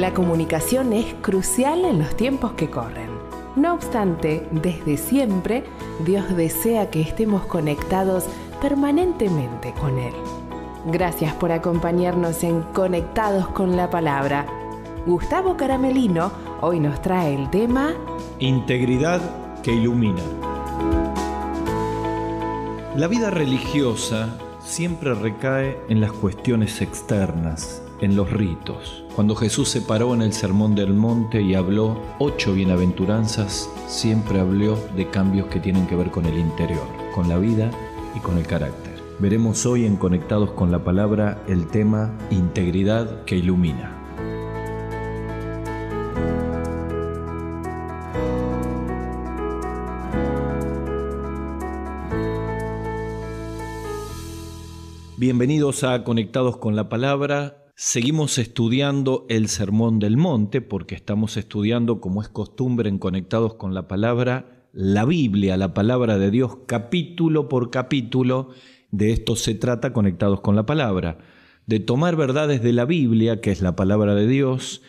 La comunicación es crucial en los tiempos que corren. No obstante, desde siempre, Dios desea que estemos conectados permanentemente con Él. Gracias por acompañarnos en Conectados con la Palabra. Gustavo Caramelino hoy nos trae el tema Integridad que ilumina. La vida religiosa siempre recae en las cuestiones externas, en los ritos. Cuando Jesús se paró en el sermón del monte y habló ocho bienaventuranzas, siempre habló de cambios que tienen que ver con el interior, con la vida y con el carácter. Veremos hoy en Conectados con la Palabra el tema Integridad que Ilumina. Bienvenidos a Conectados con la Palabra. Seguimos estudiando el Sermón del Monte porque estamos estudiando, como es costumbre en Conectados con la Palabra, la Biblia, la palabra de Dios, capítulo por capítulo. De esto se trata Conectados con la Palabra, de tomar verdades de la Biblia, que es la palabra de Dios,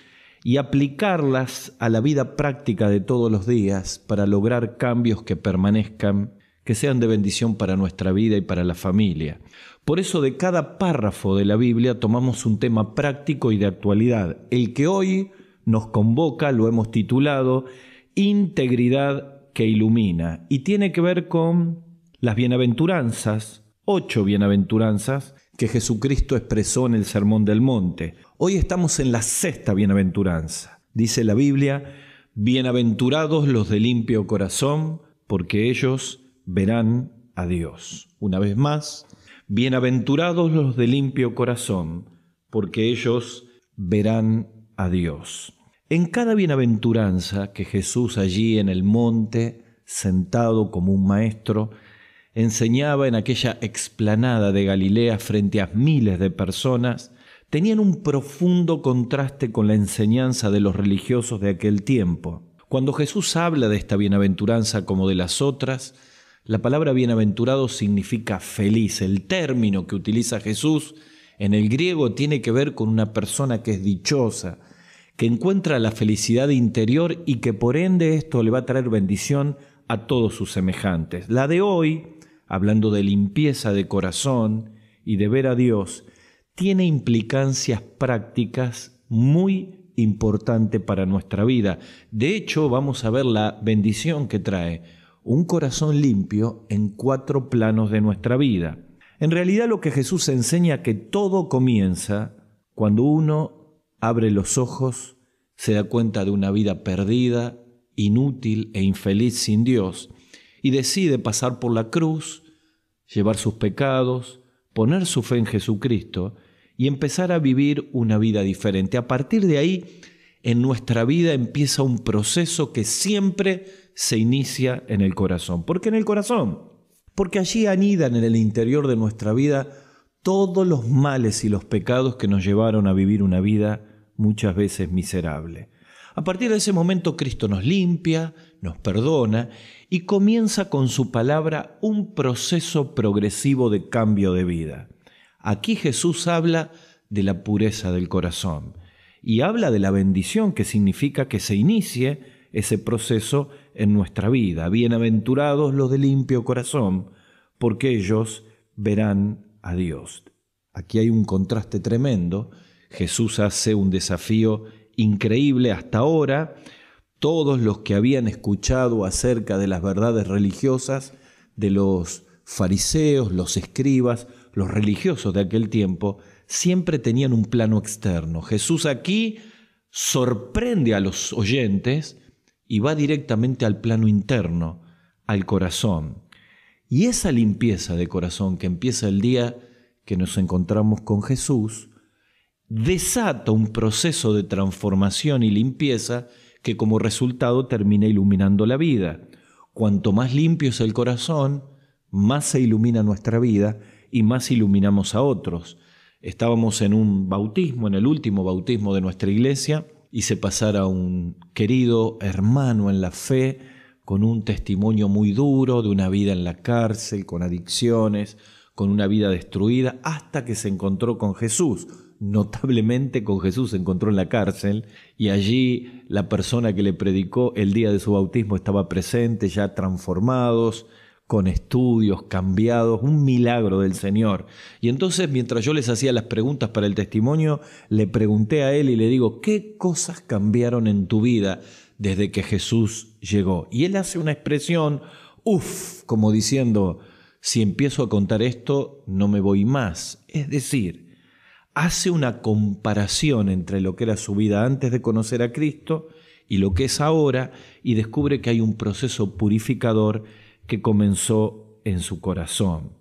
y aplicarlas a la vida práctica de todos los días para lograr cambios que permanezcan, que sean de bendición para nuestra vida y para la familia. Por eso de cada párrafo de la Biblia tomamos un tema práctico y de actualidad. El que hoy nos convoca lo hemos titulado Integridad que Ilumina y tiene que ver con las bienaventuranzas, ocho bienaventuranzas que Jesucristo expresó en el Sermón del Monte. Hoy estamos en la sexta bienaventuranza. Dice la Biblia, bienaventurados los de limpio corazón, porque ellos verán a Dios. Una vez más, Bienaventurados los de limpio corazón, porque ellos verán a Dios. En cada bienaventuranza que Jesús allí en el monte, sentado como un maestro, enseñaba en aquella explanada de Galilea frente a miles de personas, tenían un profundo contraste con la enseñanza de los religiosos de aquel tiempo. Cuando Jesús habla de esta bienaventuranza como de las otras, la palabra bienaventurado significa feliz. El término que utiliza Jesús en el griego tiene que ver con una persona que es dichosa, que encuentra la felicidad interior y que por ende esto le va a traer bendición a todos sus semejantes. La de hoy, hablando de limpieza de corazón y de ver a Dios, tiene implicancias prácticas muy importantes para nuestra vida. De hecho, vamos a ver la bendición que trae un corazón limpio en cuatro planos de nuestra vida. En realidad lo que Jesús enseña que todo comienza cuando uno abre los ojos, se da cuenta de una vida perdida, inútil e infeliz sin Dios, y decide pasar por la cruz, llevar sus pecados, poner su fe en Jesucristo y empezar a vivir una vida diferente. A partir de ahí, en nuestra vida empieza un proceso que siempre se inicia en el corazón. ¿Por qué en el corazón? Porque allí anidan en el interior de nuestra vida todos los males y los pecados que nos llevaron a vivir una vida muchas veces miserable. A partir de ese momento Cristo nos limpia, nos perdona y comienza con su palabra un proceso progresivo de cambio de vida. Aquí Jesús habla de la pureza del corazón y habla de la bendición que significa que se inicie ese proceso en nuestra vida. Bienaventurados los de limpio corazón, porque ellos verán a Dios. Aquí hay un contraste tremendo. Jesús hace un desafío increíble hasta ahora. Todos los que habían escuchado acerca de las verdades religiosas de los fariseos, los escribas, los religiosos de aquel tiempo, siempre tenían un plano externo. Jesús aquí sorprende a los oyentes y va directamente al plano interno, al corazón. Y esa limpieza de corazón que empieza el día que nos encontramos con Jesús, desata un proceso de transformación y limpieza que como resultado termina iluminando la vida. Cuanto más limpio es el corazón, más se ilumina nuestra vida y más iluminamos a otros. Estábamos en un bautismo, en el último bautismo de nuestra iglesia, hice pasar a un querido hermano en la fe con un testimonio muy duro de una vida en la cárcel, con adicciones, con una vida destruida, hasta que se encontró con Jesús. Notablemente con Jesús se encontró en la cárcel y allí la persona que le predicó el día de su bautismo estaba presente, ya transformados, con estudios cambiados, un milagro del Señor. Y entonces, mientras yo les hacía las preguntas para el testimonio, le pregunté a él y le digo, ¿qué cosas cambiaron en tu vida desde que Jesús llegó? Y él hace una expresión, uff, como diciendo, si empiezo a contar esto, no me voy más. Es decir, hace una comparación entre lo que era su vida antes de conocer a Cristo y lo que es ahora y descubre que hay un proceso purificador que comenzó en su corazón.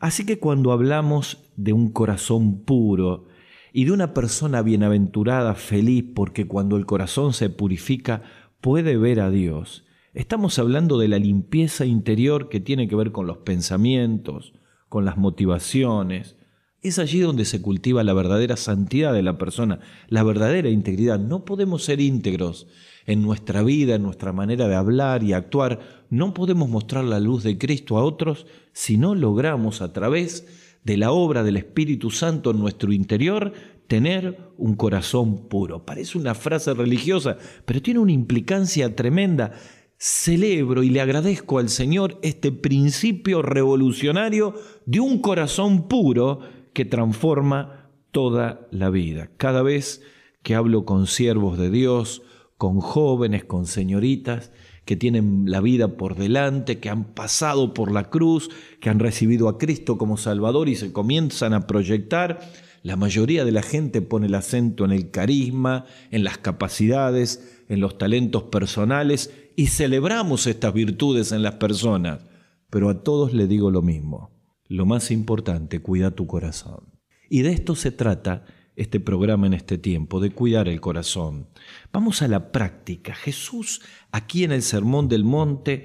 Así que cuando hablamos de un corazón puro y de una persona bienaventurada, feliz, porque cuando el corazón se purifica puede ver a Dios, estamos hablando de la limpieza interior que tiene que ver con los pensamientos, con las motivaciones, es allí donde se cultiva la verdadera santidad de la persona, la verdadera integridad. No podemos ser íntegros en nuestra vida, en nuestra manera de hablar y actuar. No podemos mostrar la luz de Cristo a otros si no logramos a través de la obra del Espíritu Santo en nuestro interior tener un corazón puro. Parece una frase religiosa, pero tiene una implicancia tremenda. Celebro y le agradezco al Señor este principio revolucionario de un corazón puro que transforma toda la vida. Cada vez que hablo con siervos de Dios, con jóvenes, con señoritas, que tienen la vida por delante, que han pasado por la cruz, que han recibido a Cristo como Salvador y se comienzan a proyectar, la mayoría de la gente pone el acento en el carisma, en las capacidades, en los talentos personales y celebramos estas virtudes en las personas. Pero a todos le digo lo mismo lo más importante, cuida tu corazón. Y de esto se trata este programa en este tiempo, de cuidar el corazón. Vamos a la práctica. Jesús, aquí en el Sermón del Monte,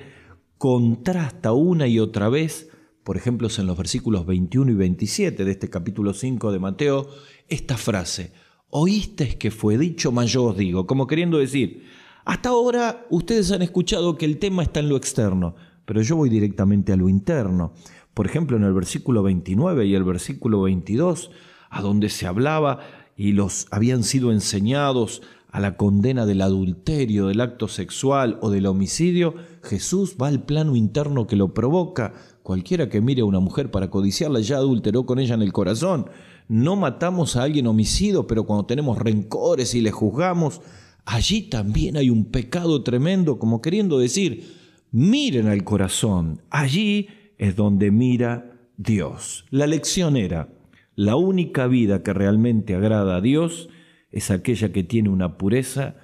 contrasta una y otra vez, por ejemplo, en los versículos 21 y 27 de este capítulo 5 de Mateo, esta frase, oísteis que fue dicho, mas yo os digo, como queriendo decir, hasta ahora ustedes han escuchado que el tema está en lo externo, pero yo voy directamente a lo interno por ejemplo, en el versículo 29 y el versículo 22, a donde se hablaba y los habían sido enseñados a la condena del adulterio, del acto sexual o del homicidio, Jesús va al plano interno que lo provoca. Cualquiera que mire a una mujer para codiciarla ya adulteró con ella en el corazón. No matamos a alguien homicido, pero cuando tenemos rencores y le juzgamos, allí también hay un pecado tremendo, como queriendo decir, miren al corazón, allí es donde mira Dios. La lección era, la única vida que realmente agrada a Dios es aquella que tiene una pureza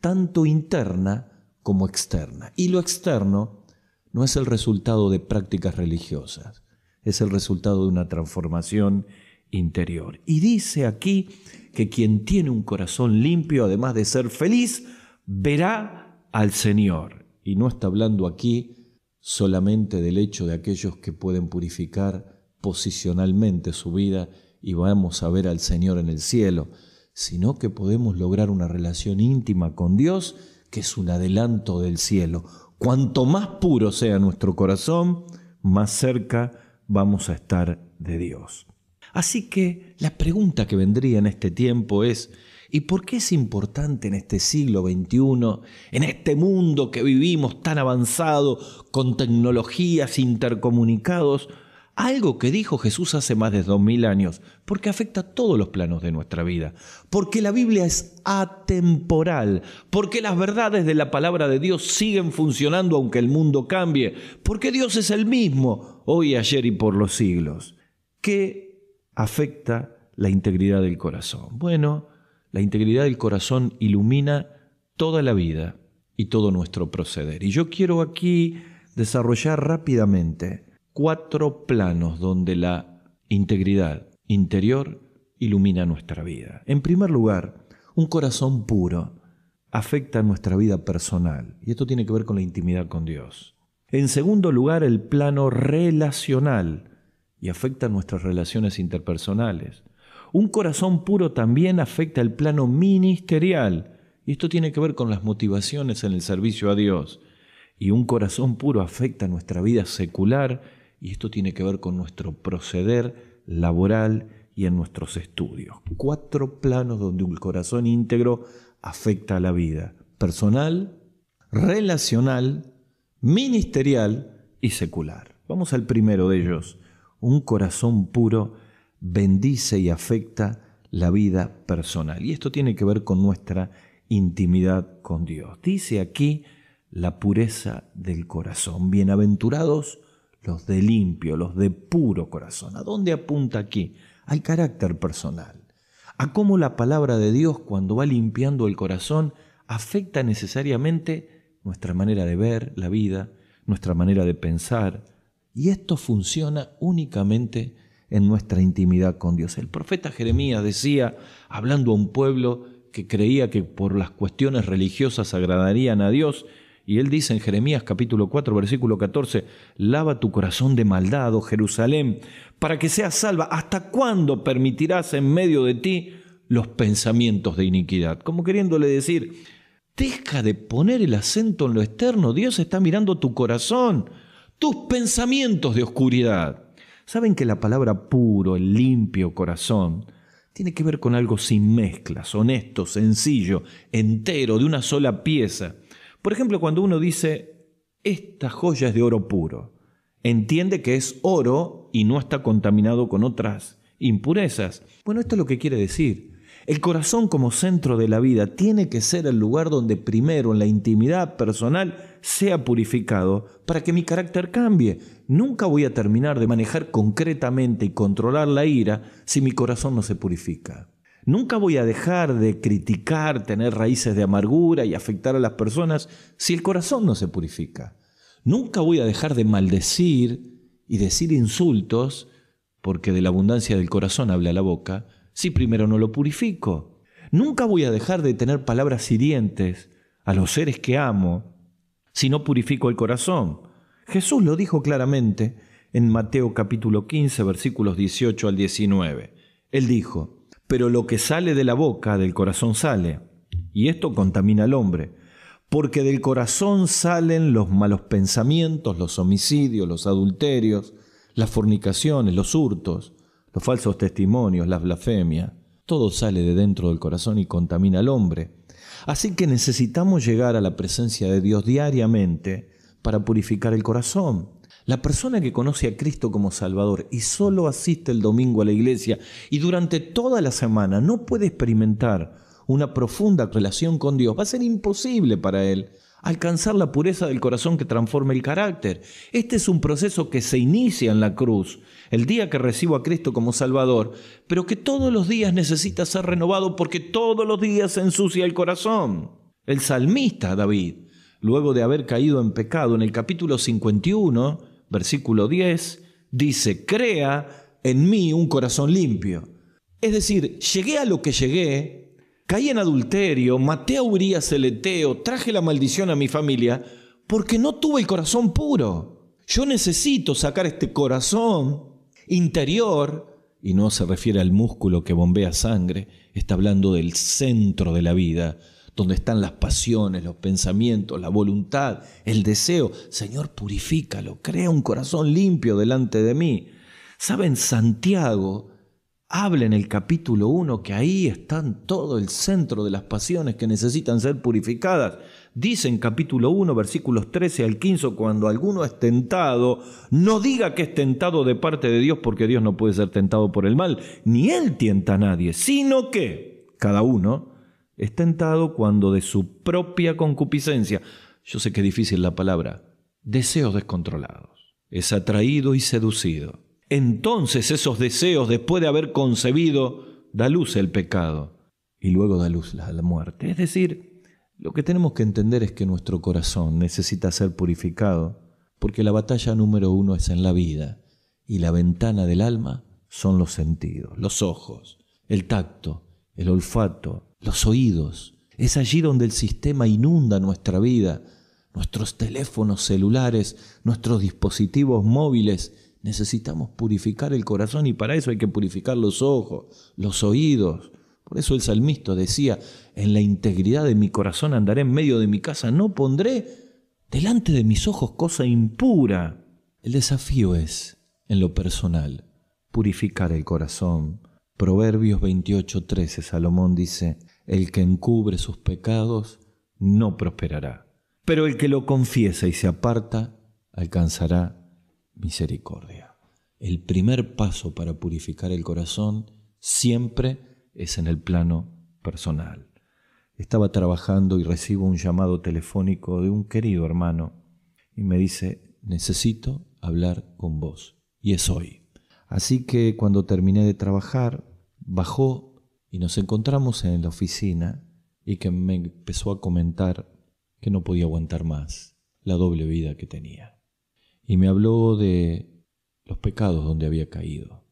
tanto interna como externa. Y lo externo no es el resultado de prácticas religiosas, es el resultado de una transformación interior. Y dice aquí que quien tiene un corazón limpio, además de ser feliz, verá al Señor. Y no está hablando aquí solamente del hecho de aquellos que pueden purificar posicionalmente su vida y vamos a ver al Señor en el cielo, sino que podemos lograr una relación íntima con Dios que es un adelanto del cielo. Cuanto más puro sea nuestro corazón, más cerca vamos a estar de Dios. Así que la pregunta que vendría en este tiempo es, ¿Y por qué es importante en este siglo XXI, en este mundo que vivimos tan avanzado, con tecnologías intercomunicados, algo que dijo Jesús hace más de dos mil años? Porque afecta todos los planos de nuestra vida, porque la Biblia es atemporal, porque las verdades de la palabra de Dios siguen funcionando aunque el mundo cambie, porque Dios es el mismo, hoy, ayer y por los siglos. ¿Qué afecta la integridad del corazón? Bueno, la integridad del corazón ilumina toda la vida y todo nuestro proceder. Y yo quiero aquí desarrollar rápidamente cuatro planos donde la integridad interior ilumina nuestra vida. En primer lugar, un corazón puro afecta nuestra vida personal, y esto tiene que ver con la intimidad con Dios. En segundo lugar, el plano relacional, y afecta nuestras relaciones interpersonales. Un corazón puro también afecta el plano ministerial. Y esto tiene que ver con las motivaciones en el servicio a Dios. Y un corazón puro afecta nuestra vida secular. Y esto tiene que ver con nuestro proceder laboral y en nuestros estudios. Cuatro planos donde un corazón íntegro afecta a la vida. Personal, relacional, ministerial y secular. Vamos al primero de ellos. Un corazón puro bendice y afecta la vida personal. Y esto tiene que ver con nuestra intimidad con Dios. Dice aquí la pureza del corazón. Bienaventurados los de limpio, los de puro corazón. ¿A dónde apunta aquí? Al carácter personal. A cómo la palabra de Dios cuando va limpiando el corazón afecta necesariamente nuestra manera de ver la vida, nuestra manera de pensar. Y esto funciona únicamente en nuestra intimidad con Dios. El profeta Jeremías decía, hablando a un pueblo que creía que por las cuestiones religiosas agradarían a Dios, y él dice en Jeremías capítulo 4, versículo 14, lava tu corazón de maldad, oh Jerusalén, para que seas salva. ¿Hasta cuándo permitirás en medio de ti los pensamientos de iniquidad? Como queriéndole decir, deja de poner el acento en lo externo, Dios está mirando tu corazón, tus pensamientos de oscuridad. Saben que la palabra puro, el limpio corazón, tiene que ver con algo sin mezclas, honesto, sencillo, entero, de una sola pieza. Por ejemplo, cuando uno dice, esta joya es de oro puro, entiende que es oro y no está contaminado con otras impurezas. Bueno, esto es lo que quiere decir. El corazón como centro de la vida tiene que ser el lugar donde primero en la intimidad personal sea purificado para que mi carácter cambie. Nunca voy a terminar de manejar concretamente y controlar la ira si mi corazón no se purifica. Nunca voy a dejar de criticar, tener raíces de amargura y afectar a las personas si el corazón no se purifica. Nunca voy a dejar de maldecir y decir insultos, porque de la abundancia del corazón habla la boca, si primero no lo purifico. Nunca voy a dejar de tener palabras hirientes a los seres que amo si no purifico el corazón. Jesús lo dijo claramente en Mateo capítulo 15 versículos 18 al 19. Él dijo, pero lo que sale de la boca del corazón sale, y esto contamina al hombre, porque del corazón salen los malos pensamientos, los homicidios, los adulterios, las fornicaciones, los hurtos, los falsos testimonios, las blasfemias. Todo sale de dentro del corazón y contamina al hombre. Así que necesitamos llegar a la presencia de Dios diariamente para purificar el corazón. La persona que conoce a Cristo como Salvador y solo asiste el domingo a la iglesia y durante toda la semana no puede experimentar una profunda relación con Dios, va a ser imposible para él alcanzar la pureza del corazón que transforma el carácter. Este es un proceso que se inicia en la cruz, el día que recibo a Cristo como Salvador, pero que todos los días necesita ser renovado porque todos los días se ensucia el corazón. El salmista David, luego de haber caído en pecado en el capítulo 51, versículo 10, dice, crea en mí un corazón limpio. Es decir, llegué a lo que llegué Caí en adulterio, maté a Urias el Eteo, traje la maldición a mi familia, porque no tuve el corazón puro. Yo necesito sacar este corazón interior, y no se refiere al músculo que bombea sangre, está hablando del centro de la vida, donde están las pasiones, los pensamientos, la voluntad, el deseo. Señor, purifícalo, crea un corazón limpio delante de mí. Saben, Santiago habla en el capítulo 1 que ahí están todo el centro de las pasiones que necesitan ser purificadas. Dice en capítulo 1, versículos 13 al 15, cuando alguno es tentado, no diga que es tentado de parte de Dios, porque Dios no puede ser tentado por el mal, ni Él tienta a nadie, sino que cada uno es tentado cuando de su propia concupiscencia, yo sé que es difícil la palabra, deseos descontrolados, es atraído y seducido entonces esos deseos, después de haber concebido, da luz el pecado y luego da luz la, la muerte. Es decir, lo que tenemos que entender es que nuestro corazón necesita ser purificado porque la batalla número uno es en la vida y la ventana del alma son los sentidos, los ojos, el tacto, el olfato, los oídos. Es allí donde el sistema inunda nuestra vida, nuestros teléfonos celulares, nuestros dispositivos móviles Necesitamos purificar el corazón y para eso hay que purificar los ojos, los oídos. Por eso el salmista decía, en la integridad de mi corazón andaré en medio de mi casa, no pondré delante de mis ojos cosa impura. El desafío es, en lo personal, purificar el corazón. Proverbios 13: Salomón dice, el que encubre sus pecados no prosperará, pero el que lo confiesa y se aparta alcanzará misericordia. El primer paso para purificar el corazón siempre es en el plano personal. Estaba trabajando y recibo un llamado telefónico de un querido hermano y me dice, necesito hablar con vos. Y es hoy. Así que cuando terminé de trabajar, bajó y nos encontramos en la oficina y que me empezó a comentar que no podía aguantar más la doble vida que tenía y me habló de los pecados donde había caído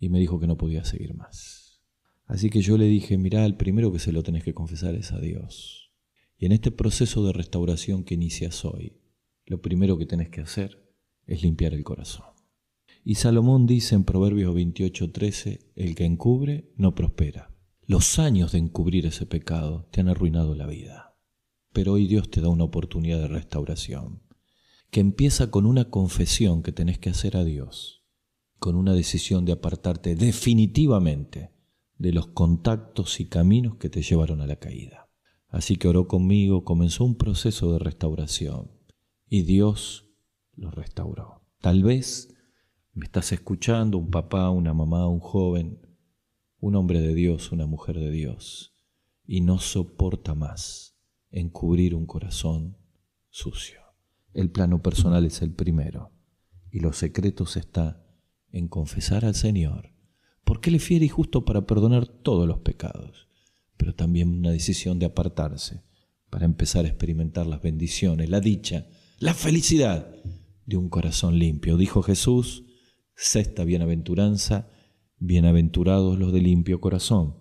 y me dijo que no podía seguir más. Así que yo le dije, mirá, el primero que se lo tenés que confesar es a Dios. Y en este proceso de restauración que inicias hoy, lo primero que tenés que hacer es limpiar el corazón. Y Salomón dice en Proverbios 28:13, el que encubre no prospera. Los años de encubrir ese pecado te han arruinado la vida. Pero hoy Dios te da una oportunidad de restauración que empieza con una confesión que tenés que hacer a Dios, con una decisión de apartarte definitivamente de los contactos y caminos que te llevaron a la caída. Así que oró conmigo, comenzó un proceso de restauración y Dios lo restauró. Tal vez me estás escuchando, un papá, una mamá, un joven, un hombre de Dios, una mujer de Dios, y no soporta más encubrir un corazón sucio. El plano personal es el primero. Y los secretos está en confesar al Señor, porque Él es fiel y justo para perdonar todos los pecados, pero también una decisión de apartarse para empezar a experimentar las bendiciones, la dicha, la felicidad de un corazón limpio. Dijo Jesús, sexta bienaventuranza, bienaventurados los de limpio corazón,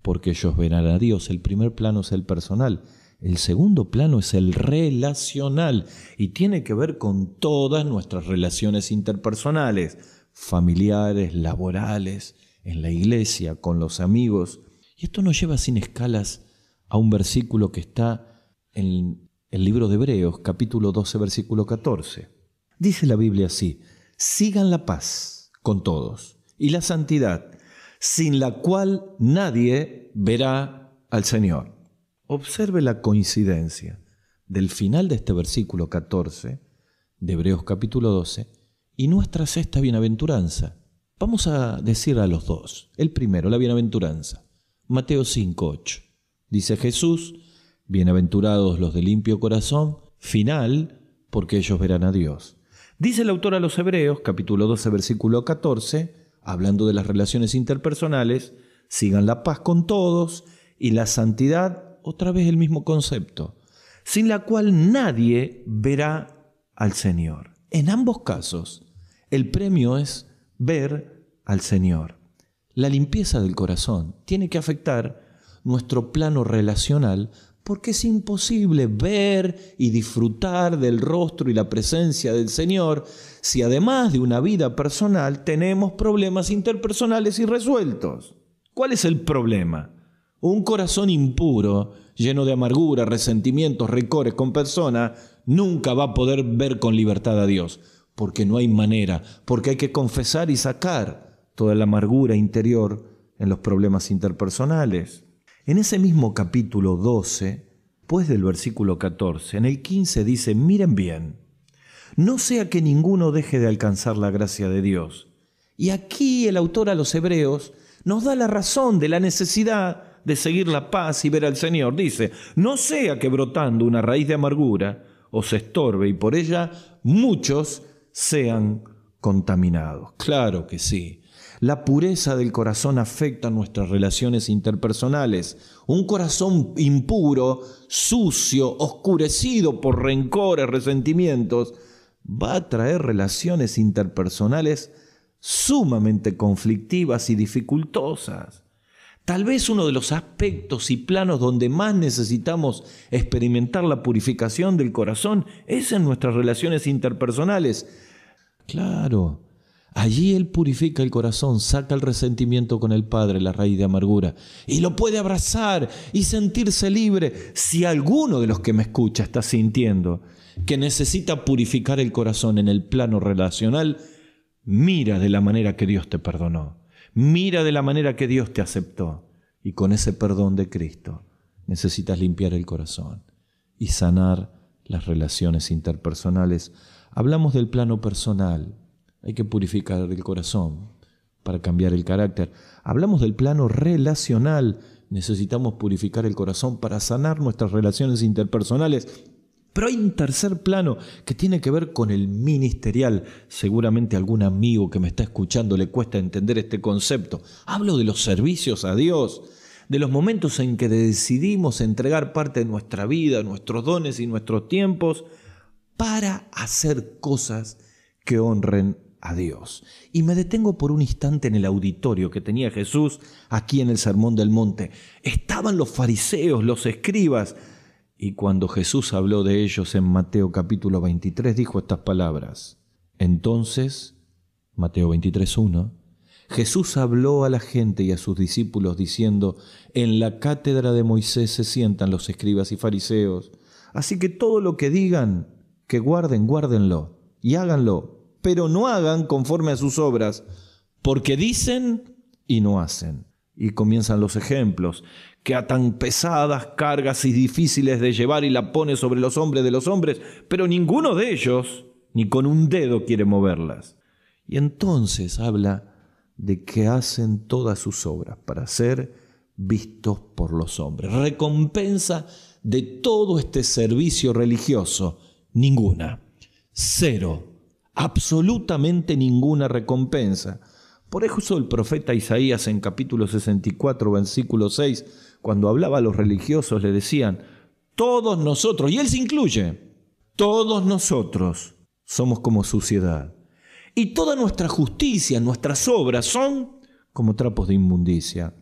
porque ellos verán a Dios. El primer plano es el personal, el segundo plano es el relacional y tiene que ver con todas nuestras relaciones interpersonales, familiares, laborales, en la iglesia, con los amigos. Y esto nos lleva sin escalas a un versículo que está en el libro de Hebreos, capítulo 12, versículo 14. Dice la Biblia así, sigan la paz con todos y la santidad, sin la cual nadie verá al Señor. Observe la coincidencia del final de este versículo 14 de Hebreos capítulo 12 y nuestra sexta bienaventuranza. Vamos a decir a los dos. El primero, la bienaventuranza. Mateo 5, 8. Dice Jesús, bienaventurados los de limpio corazón, final, porque ellos verán a Dios. Dice el autor a los Hebreos, capítulo 12, versículo 14, hablando de las relaciones interpersonales, sigan la paz con todos y la santidad otra vez el mismo concepto, sin la cual nadie verá al Señor. En ambos casos, el premio es ver al Señor. La limpieza del corazón tiene que afectar nuestro plano relacional porque es imposible ver y disfrutar del rostro y la presencia del Señor si además de una vida personal tenemos problemas interpersonales irresueltos. ¿Cuál es el problema? Un corazón impuro, lleno de amargura, resentimientos, recores con persona, nunca va a poder ver con libertad a Dios, porque no hay manera, porque hay que confesar y sacar toda la amargura interior en los problemas interpersonales. En ese mismo capítulo 12, pues del versículo 14, en el 15 dice, miren bien, no sea que ninguno deje de alcanzar la gracia de Dios. Y aquí el autor a los hebreos nos da la razón de la necesidad seguir la paz y ver al Señor. Dice, no sea que brotando una raíz de amargura os estorbe y por ella muchos sean contaminados. Claro que sí. La pureza del corazón afecta nuestras relaciones interpersonales. Un corazón impuro, sucio, oscurecido por rencores, resentimientos, va a traer relaciones interpersonales sumamente conflictivas y dificultosas. Tal vez uno de los aspectos y planos donde más necesitamos experimentar la purificación del corazón es en nuestras relaciones interpersonales. Claro, allí Él purifica el corazón, saca el resentimiento con el Padre, la raíz de amargura, y lo puede abrazar y sentirse libre si alguno de los que me escucha está sintiendo que necesita purificar el corazón en el plano relacional, mira de la manera que Dios te perdonó. Mira de la manera que Dios te aceptó. Y con ese perdón de Cristo necesitas limpiar el corazón y sanar las relaciones interpersonales. Hablamos del plano personal. Hay que purificar el corazón para cambiar el carácter. Hablamos del plano relacional. Necesitamos purificar el corazón para sanar nuestras relaciones interpersonales pero hay un tercer plano que tiene que ver con el ministerial. Seguramente algún amigo que me está escuchando le cuesta entender este concepto. Hablo de los servicios a Dios, de los momentos en que decidimos entregar parte de nuestra vida, nuestros dones y nuestros tiempos para hacer cosas que honren a Dios. Y me detengo por un instante en el auditorio que tenía Jesús aquí en el Sermón del Monte. Estaban los fariseos, los escribas, y cuando Jesús habló de ellos en Mateo capítulo 23, dijo estas palabras. Entonces, Mateo 23.1, Jesús habló a la gente y a sus discípulos diciendo, en la cátedra de Moisés se sientan los escribas y fariseos, así que todo lo que digan, que guarden, guárdenlo y háganlo, pero no hagan conforme a sus obras, porque dicen y no hacen. Y comienzan los ejemplos, que a tan pesadas cargas y difíciles de llevar y la pone sobre los hombres de los hombres, pero ninguno de ellos ni con un dedo quiere moverlas. Y entonces habla de que hacen todas sus obras para ser vistos por los hombres. Recompensa de todo este servicio religioso, ninguna. Cero. Absolutamente ninguna recompensa. Por eso el profeta Isaías en capítulo 64, versículo 6, cuando hablaba a los religiosos, le decían, todos nosotros, y él se incluye, todos nosotros somos como suciedad. Y toda nuestra justicia, nuestras obras son como trapos de inmundicia.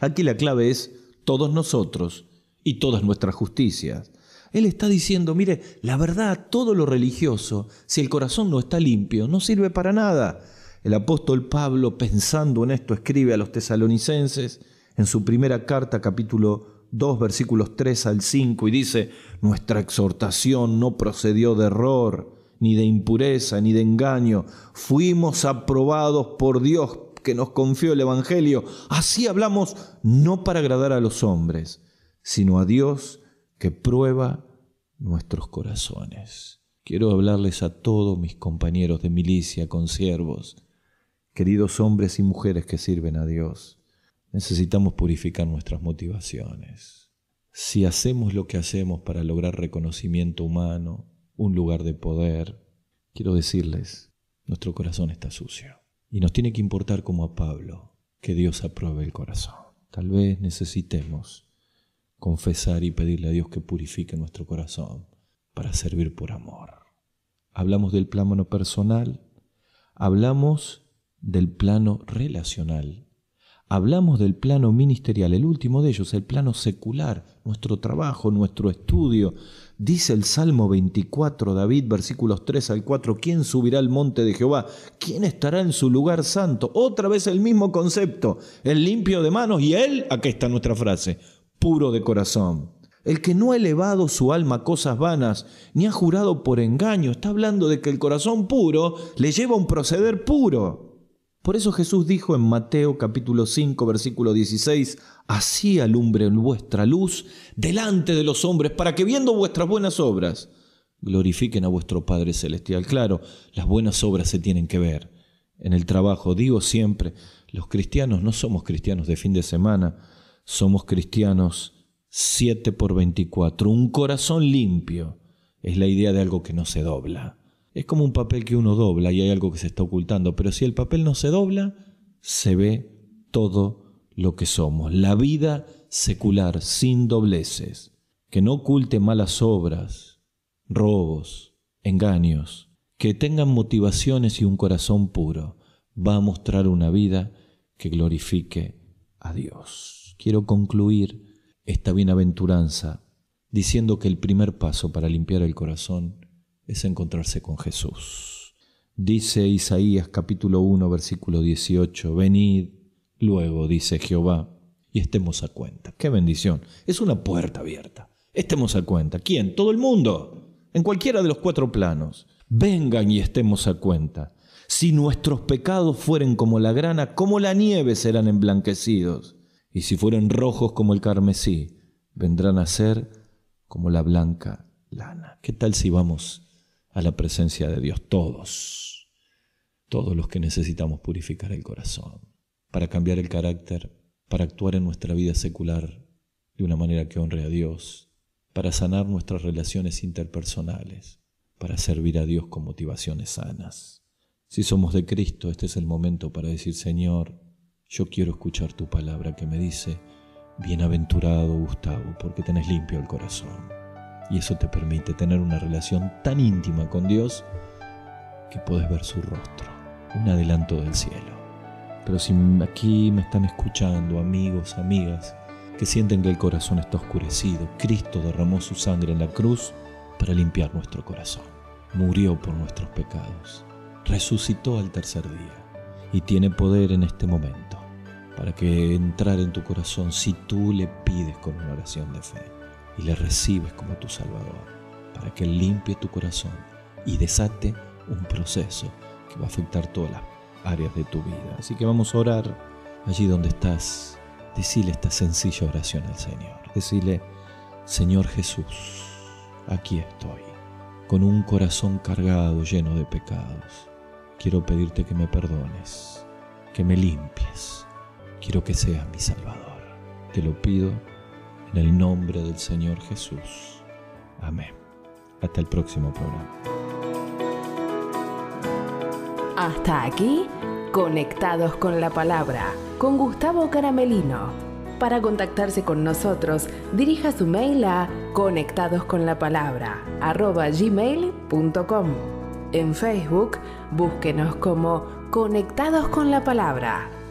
Aquí la clave es todos nosotros y todas nuestras justicias. Él está diciendo, mire, la verdad, todo lo religioso, si el corazón no está limpio, no sirve para nada. El apóstol Pablo, pensando en esto, escribe a los tesalonicenses en su primera carta, capítulo 2, versículos 3 al 5, y dice, Nuestra exhortación no procedió de error, ni de impureza, ni de engaño. Fuimos aprobados por Dios que nos confió el Evangelio. Así hablamos no para agradar a los hombres, sino a Dios que prueba nuestros corazones. Quiero hablarles a todos mis compañeros de milicia, consiervos, Queridos hombres y mujeres que sirven a Dios, necesitamos purificar nuestras motivaciones. Si hacemos lo que hacemos para lograr reconocimiento humano, un lugar de poder, quiero decirles, nuestro corazón está sucio. Y nos tiene que importar como a Pablo, que Dios apruebe el corazón. Tal vez necesitemos confesar y pedirle a Dios que purifique nuestro corazón para servir por amor. Hablamos del plano personal, hablamos del plano relacional. Hablamos del plano ministerial, el último de ellos, el plano secular, nuestro trabajo, nuestro estudio. Dice el Salmo 24, David, versículos 3 al 4, ¿quién subirá al monte de Jehová? ¿Quién estará en su lugar santo? Otra vez el mismo concepto, el limpio de manos y él, aquí está nuestra frase, puro de corazón el que no ha elevado su alma a cosas vanas, ni ha jurado por engaño, está hablando de que el corazón puro le lleva a un proceder puro. Por eso Jesús dijo en Mateo capítulo 5 versículo 16, así alumbre vuestra luz delante de los hombres para que viendo vuestras buenas obras glorifiquen a vuestro Padre Celestial. Claro, las buenas obras se tienen que ver en el trabajo. Digo siempre, los cristianos no somos cristianos de fin de semana, somos cristianos 7 por 24. Un corazón limpio es la idea de algo que no se dobla. Es como un papel que uno dobla y hay algo que se está ocultando, pero si el papel no se dobla, se ve todo lo que somos. La vida secular, sin dobleces, que no oculte malas obras, robos, engaños, que tengan motivaciones y un corazón puro, va a mostrar una vida que glorifique a Dios. Quiero concluir esta bienaventuranza diciendo que el primer paso para limpiar el corazón es encontrarse con Jesús. Dice Isaías capítulo 1 versículo 18, venid luego, dice Jehová, y estemos a cuenta. Qué bendición. Es una puerta abierta. Estemos a cuenta. ¿Quién? Todo el mundo. En cualquiera de los cuatro planos. Vengan y estemos a cuenta. Si nuestros pecados fueren como la grana, como la nieve serán emblanquecidos. Y si fueren rojos como el carmesí, vendrán a ser como la blanca lana. ¿Qué tal si vamos a la presencia de Dios, todos, todos los que necesitamos purificar el corazón, para cambiar el carácter, para actuar en nuestra vida secular de una manera que honre a Dios, para sanar nuestras relaciones interpersonales, para servir a Dios con motivaciones sanas. Si somos de Cristo, este es el momento para decir, Señor, yo quiero escuchar tu palabra que me dice, bienaventurado Gustavo, porque tenés limpio el corazón. Y eso te permite tener una relación tan íntima con Dios que puedes ver su rostro, un adelanto del cielo. Pero si aquí me están escuchando amigos, amigas, que sienten que el corazón está oscurecido, Cristo derramó su sangre en la cruz para limpiar nuestro corazón. Murió por nuestros pecados, resucitó al tercer día y tiene poder en este momento para que entrar en tu corazón si tú le pides con una oración de fe y le recibes como tu Salvador, para que limpie tu corazón y desate un proceso que va a afectar todas las áreas de tu vida. Así que vamos a orar allí donde estás. Decile esta sencilla oración al Señor. Decile, Señor Jesús, aquí estoy, con un corazón cargado, lleno de pecados. Quiero pedirte que me perdones, que me limpies. Quiero que seas mi Salvador. Te lo pido en el nombre del Señor Jesús. Amén. Hasta el próximo programa. Hasta aquí, conectados con la palabra, con Gustavo Caramelino. Para contactarse con nosotros, dirija su mail a conectadosconlapalabra@gmail.com. En Facebook, búsquenos como Conectados con la Palabra.